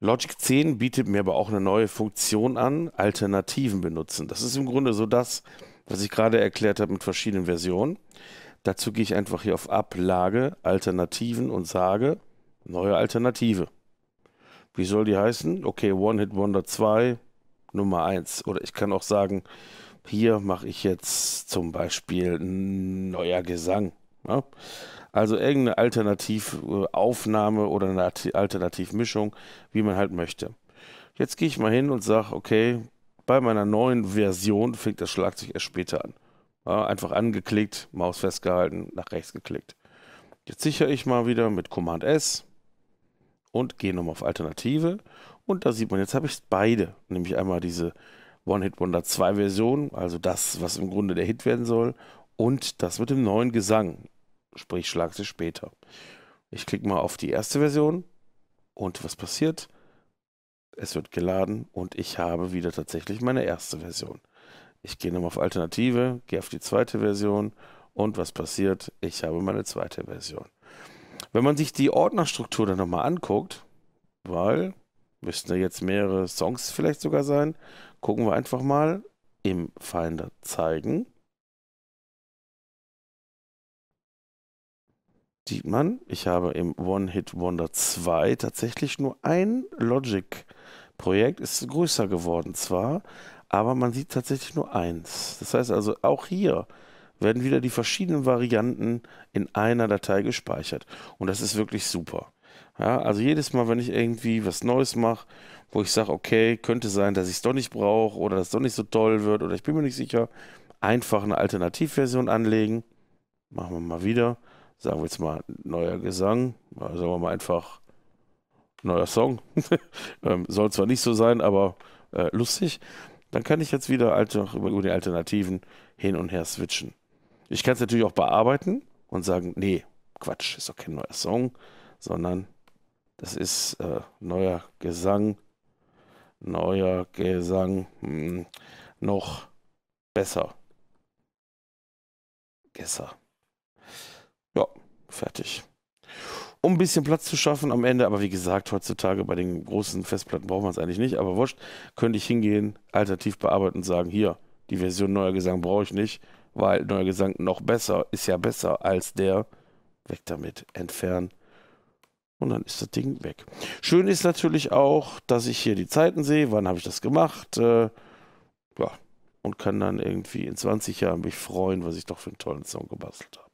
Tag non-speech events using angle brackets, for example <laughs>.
Logic 10 bietet mir aber auch eine neue Funktion an, Alternativen benutzen. Das ist im Grunde so das, was ich gerade erklärt habe mit verschiedenen Versionen. Dazu gehe ich einfach hier auf Ablage, Alternativen und sage neue Alternative. Wie soll die heißen? Okay, One Hit Wonder 2, Nummer 1. Oder ich kann auch sagen, hier mache ich jetzt zum Beispiel ein neuer Gesang. Ja? Ne? Also irgendeine Alternativaufnahme äh, oder eine Alternativmischung, wie man halt möchte. Jetzt gehe ich mal hin und sage, okay, bei meiner neuen Version fängt das Schlagzeug erst später an. Ja, einfach angeklickt, Maus festgehalten, nach rechts geklickt. Jetzt sichere ich mal wieder mit Command S und gehe nochmal auf Alternative. Und da sieht man, jetzt habe ich beide. Nämlich einmal diese One-Hit-Wonder 2 Version, also das, was im Grunde der Hit werden soll, und das mit dem neuen Gesang. Sprich, schlag sie später. Ich klicke mal auf die erste Version und was passiert? Es wird geladen und ich habe wieder tatsächlich meine erste Version. Ich gehe nochmal auf Alternative, gehe auf die zweite Version und was passiert? Ich habe meine zweite Version. Wenn man sich die Ordnerstruktur dann nochmal anguckt, weil müssten da jetzt mehrere Songs vielleicht sogar sein, gucken wir einfach mal im Finder zeigen. sieht man, ich habe im One Hit Wonder 2 tatsächlich nur ein Logic-Projekt, ist größer geworden zwar, aber man sieht tatsächlich nur eins. Das heißt also, auch hier werden wieder die verschiedenen Varianten in einer Datei gespeichert. Und das ist wirklich super. Ja, also jedes Mal, wenn ich irgendwie was Neues mache, wo ich sage, okay, könnte sein, dass ich es doch nicht brauche oder dass es doch nicht so toll wird oder ich bin mir nicht sicher, einfach eine Alternativversion anlegen. Machen wir mal wieder sagen wir jetzt mal, neuer Gesang, also sagen wir mal einfach neuer Song. <laughs> Ähm, soll zwar nicht so sein, aber äh, lustig. Dann kann ich jetzt wieder über die Alternativen hin und her switchen. Ich kann es natürlich auch bearbeiten und sagen, nee, Quatsch, ist doch kein neuer Song, sondern das ist äh, neuer Gesang, neuer Gesang, mh, hm, noch besser. Besser. Fertig. Um ein bisschen Platz zu schaffen am Ende, aber wie gesagt, heutzutage bei den großen Festplatten braucht man es eigentlich nicht, aber wurscht, könnte ich hingehen, alternativ bearbeiten und sagen, hier, die Version Neuer Gesang brauche ich nicht, weil Neuer Gesang noch besser ist ja besser als der. Weg damit, entfernen. Und dann ist das Ding weg. Schön ist natürlich auch, dass ich hier die Zeiten sehe, wann habe ich das gemacht. Äh, ja, und kann dann irgendwie in 20 Jahren mich freuen, was ich doch für einen tollen Song gebastelt habe.